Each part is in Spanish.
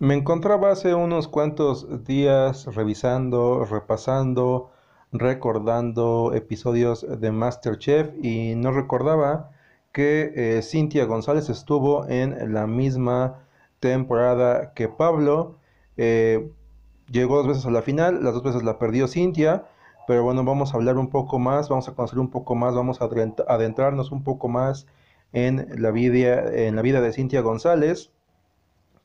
Me encontraba hace unos cuantos días revisando, repasando, recordando episodios de Masterchef y no recordaba que eh, Cintia González estuvo en la misma temporada que Pablo. Eh, llegó dos veces a la final, las dos veces la perdió Cintia, pero bueno, vamos a hablar un poco más, vamos a conocer un poco más, vamos a adentrarnos un poco más en la vida, en la vida de Cintia González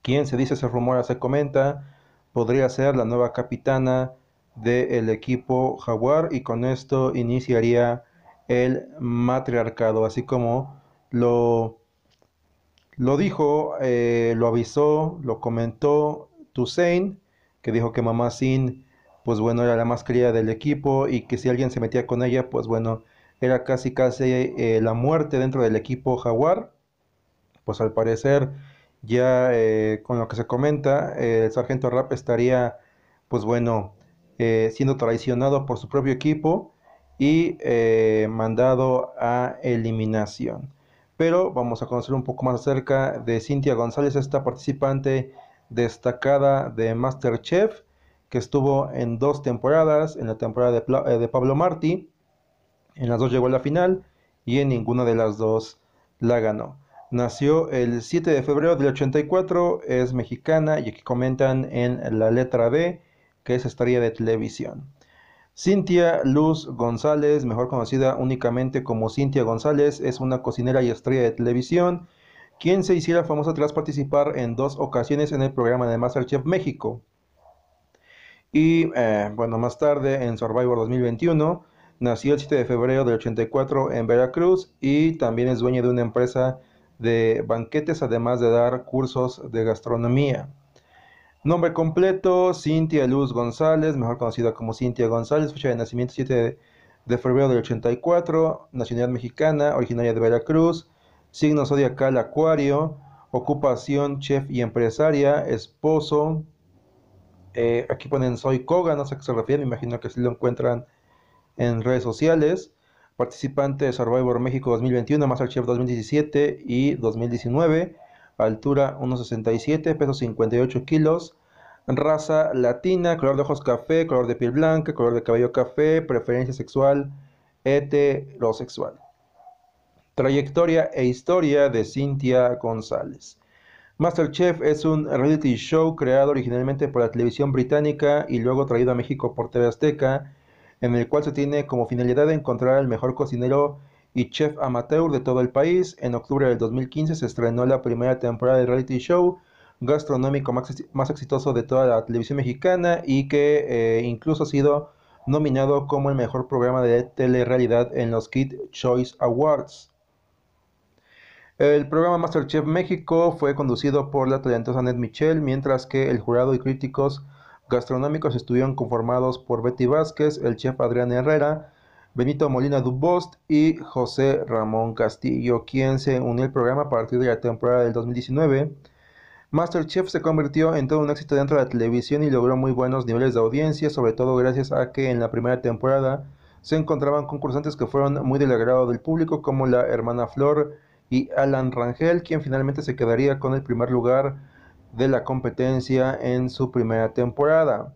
quien se dice, se rumora, se comenta, podría ser la nueva capitana del equipo Jaguar y con esto iniciaría el matriarcado, así como lo, lo dijo, eh, lo avisó, lo comentó Tusein, que dijo que mamá Sin, pues bueno, era la más querida del equipo y que si alguien se metía con ella, pues bueno, era casi casi eh, la muerte dentro del equipo Jaguar. Pues al parecer ya eh, con lo que se comenta, el sargento Rapp estaría, pues bueno, eh, siendo traicionado por su propio equipo y eh, mandado a eliminación. Pero vamos a conocer un poco más acerca de Cintia González, esta participante destacada de Masterchef, que estuvo en dos temporadas, en la temporada de, de Pablo Martí, en las dos llegó a la final y en ninguna de las dos la ganó. Nació el 7 de febrero del 84, es mexicana y aquí comentan en la letra D, que es estrella de televisión. Cintia Luz González, mejor conocida únicamente como Cintia González, es una cocinera y estrella de televisión, quien se hiciera famosa tras participar en dos ocasiones en el programa de Masterchef México. Y eh, bueno, más tarde en Survivor 2021, nació el 7 de febrero del 84 en Veracruz y también es dueña de una empresa de banquetes, además de dar cursos de gastronomía. Nombre completo, Cintia Luz González, mejor conocida como Cintia González, fecha de nacimiento 7 de febrero del 84, nacionalidad mexicana, originaria de Veracruz, signo zodiacal acuario, ocupación chef y empresaria, esposo, eh, aquí ponen soy Koga, no sé a qué se refiere, me imagino que si lo encuentran en redes sociales, participante de Survivor México 2021, Masterchef 2017 y 2019, altura 1,67, peso 58 kilos, raza latina, color de ojos café, color de piel blanca, color de cabello café, preferencia sexual heterosexual. Trayectoria e historia de Cintia González. Masterchef es un reality show creado originalmente por la televisión británica y luego traído a México por TV Azteca en el cual se tiene como finalidad encontrar al mejor cocinero y chef amateur de todo el país. En octubre del 2015 se estrenó la primera temporada del reality show gastronómico más, exitoso de toda la televisión mexicana y que eh, incluso ha sido nominado como el mejor programa de telerrealidad en los Kid Choice Awards. El programa MasterChef México fue conducido por la talentosa Ned michelle mientras que el jurado y críticos gastronómicos estuvieron conformados por Betty Vázquez, el chef Adrián Herrera, Benito Molina Dubost y José Ramón Castillo, quien se unió al programa a partir de la temporada del 2019. Masterchef se convirtió en todo un éxito dentro de la televisión y logró muy buenos niveles de audiencia, sobre todo gracias a que en la primera temporada se encontraban concursantes que fueron muy del agrado del público, como la hermana Flor y Alan Rangel, quien finalmente se quedaría con el primer lugar de la competencia en su primera temporada.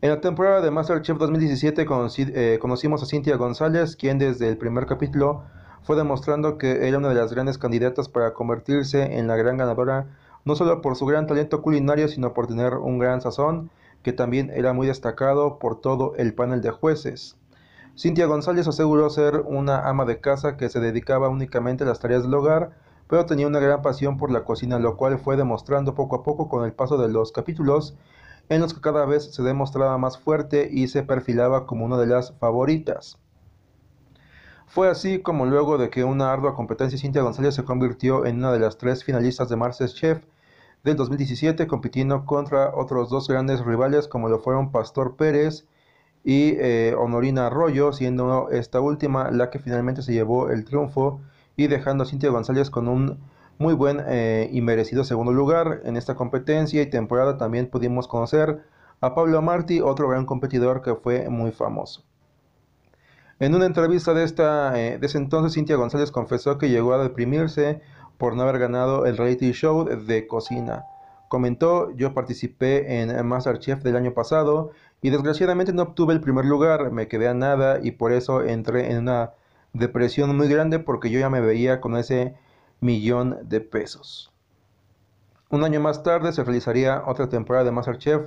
En la temporada de Masterchef 2017 eh, conocimos a Cintia González, quien desde el primer capítulo fue demostrando que era una de las grandes candidatas para convertirse en la gran ganadora, no solo por su gran talento culinario, sino por tener un gran sazón, que también era muy destacado por todo el panel de jueces. Cintia González aseguró ser una ama de casa que se dedicaba únicamente a las tareas del hogar, pero tenía una gran pasión por la cocina, lo cual fue demostrando poco a poco con el paso de los capítulos, en los que cada vez se demostraba más fuerte y se perfilaba como una de las favoritas. Fue así como luego de que una ardua competencia Cintia González se convirtió en una de las tres finalistas de Chef del 2017, compitiendo contra otros dos grandes rivales como lo fueron Pastor Pérez y eh, Honorina Arroyo, siendo esta última la que finalmente se llevó el triunfo y dejando a Cintia González con un muy buen eh, y merecido segundo lugar en esta competencia y temporada también pudimos conocer a Pablo Martí, otro gran competidor que fue muy famoso. En una entrevista de, esta, eh, de ese entonces, Cintia González confesó que llegó a deprimirse por no haber ganado el reality show de cocina. Comentó, yo participé en Masterchef del año pasado y desgraciadamente no obtuve el primer lugar, me quedé a nada y por eso entré en una depresión muy grande porque yo ya me veía con ese millón de pesos. Un año más tarde se realizaría otra temporada de Masterchef,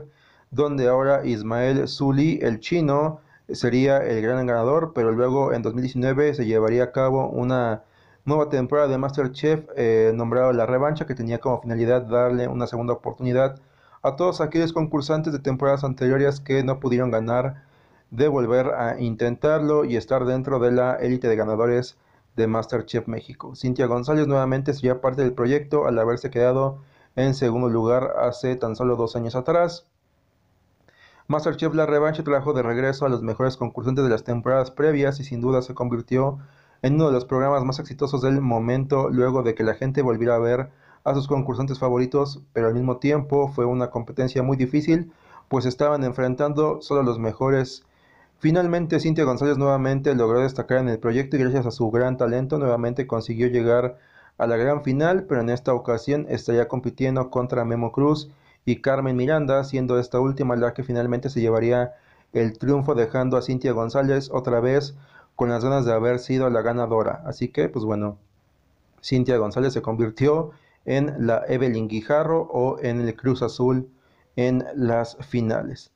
donde ahora Ismael Zuli, el chino, sería el gran ganador, pero luego en 2019 se llevaría a cabo una nueva temporada de Masterchef eh, nombrado La Revancha, que tenía como finalidad darle una segunda oportunidad a todos aquellos concursantes de temporadas anteriores que no pudieron ganar de volver a intentarlo y estar dentro de la élite de ganadores de Masterchef México. Cintia González nuevamente sería parte del proyecto al haberse quedado en segundo lugar hace tan solo dos años atrás. Masterchef La Revancha trajo de regreso a los mejores concursantes de las temporadas previas y sin duda se convirtió en uno de los programas más exitosos del momento luego de que la gente volviera a ver a sus concursantes favoritos, pero al mismo tiempo fue una competencia muy difícil, pues estaban enfrentando solo los mejores Finalmente, Cintia González nuevamente logró destacar en el proyecto y gracias a su gran talento nuevamente consiguió llegar a la gran final, pero en esta ocasión estaría compitiendo contra Memo Cruz y Carmen Miranda, siendo esta última la que finalmente se llevaría el triunfo dejando a Cintia González otra vez con las ganas de haber sido la ganadora. Así que, pues bueno, Cintia González se convirtió en la Evelyn Guijarro o en el Cruz Azul en las finales.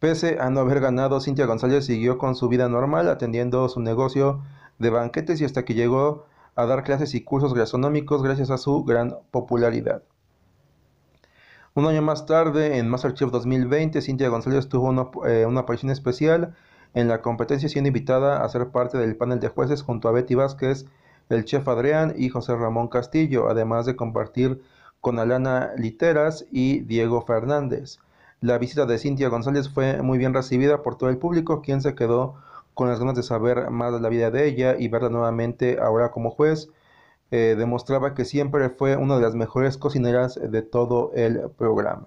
Pese a no haber ganado, Cintia González siguió con su vida normal, atendiendo su negocio de banquetes y hasta que llegó a dar clases y cursos gastronómicos gracias a su gran popularidad. Un año más tarde, en MasterChef 2020, Cintia González tuvo una, eh, una, aparición especial en la competencia, siendo invitada a ser parte del panel de jueces junto a Betty Vázquez, el chef Adrián y José Ramón Castillo, además de compartir con Alana Literas y Diego Fernández. La visita de Cintia González fue muy bien recibida por todo el público, quien se quedó con las ganas de saber más de la vida de ella y verla nuevamente ahora como juez. Eh, demostraba que siempre fue una de las mejores cocineras de todo el programa.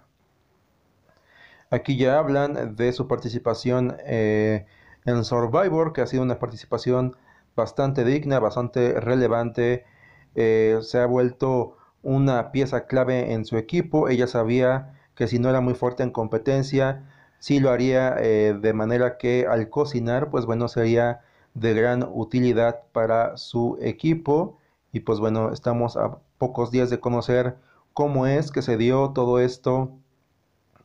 Aquí ya hablan de su participación eh, en Survivor, que ha sido una participación bastante digna, bastante relevante. Eh, se ha vuelto una pieza clave en su equipo. Ella sabía que si no era muy fuerte en competencia, sí lo haría eh, de manera que al cocinar, pues bueno, sería de gran utilidad para su equipo. Y pues bueno, estamos a pocos días de conocer cómo es que se dio todo esto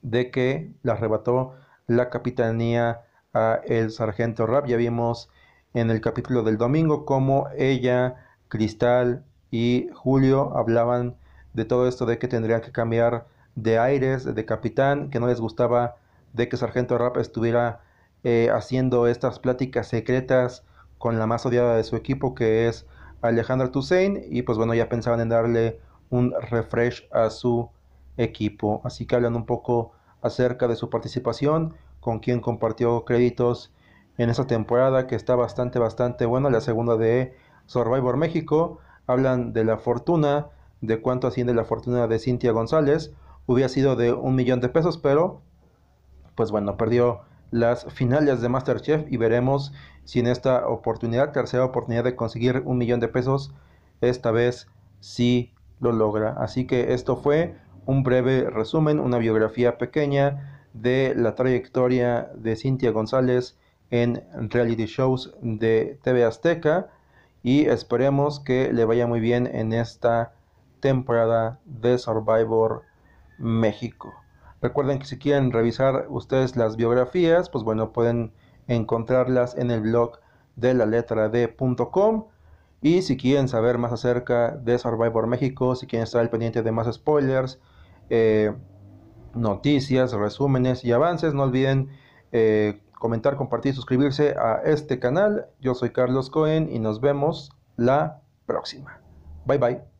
de que le arrebató la capitanía a el sargento Rapp. Ya vimos en el capítulo del domingo cómo ella, Cristal y Julio hablaban de todo esto de que tendrían que cambiar de aires, de capitán, que no les gustaba de que Sargento Rap estuviera eh, haciendo estas pláticas secretas con la más odiada de su equipo, que es Alejandra Toussaint, y pues bueno, ya pensaban en darle un refresh a su equipo. Así que hablan un poco acerca de su participación, con quien compartió créditos en esa temporada que está bastante, bastante buena, la segunda de Survivor México. Hablan de la fortuna, de cuánto asciende la fortuna de Cintia González, hubiera sido de un millón de pesos, pero pues bueno, perdió las finales de Masterchef y veremos si en esta oportunidad, tercera oportunidad de conseguir un millón de pesos, esta vez sí lo logra. Así que esto fue un breve resumen, una biografía pequeña de la trayectoria de Cintia González en reality shows de TV Azteca y esperemos que le vaya muy bien en esta temporada de Survivor México. Recuerden que si quieren revisar ustedes las biografías, pues bueno, pueden encontrarlas en el blog de la letra D.com. Y si quieren saber más acerca de Survivor México, si quieren estar al pendiente de más spoilers, eh, noticias, resúmenes y avances, no olviden eh, comentar, compartir, suscribirse a este canal. Yo soy Carlos Cohen y nos vemos la próxima. Bye bye.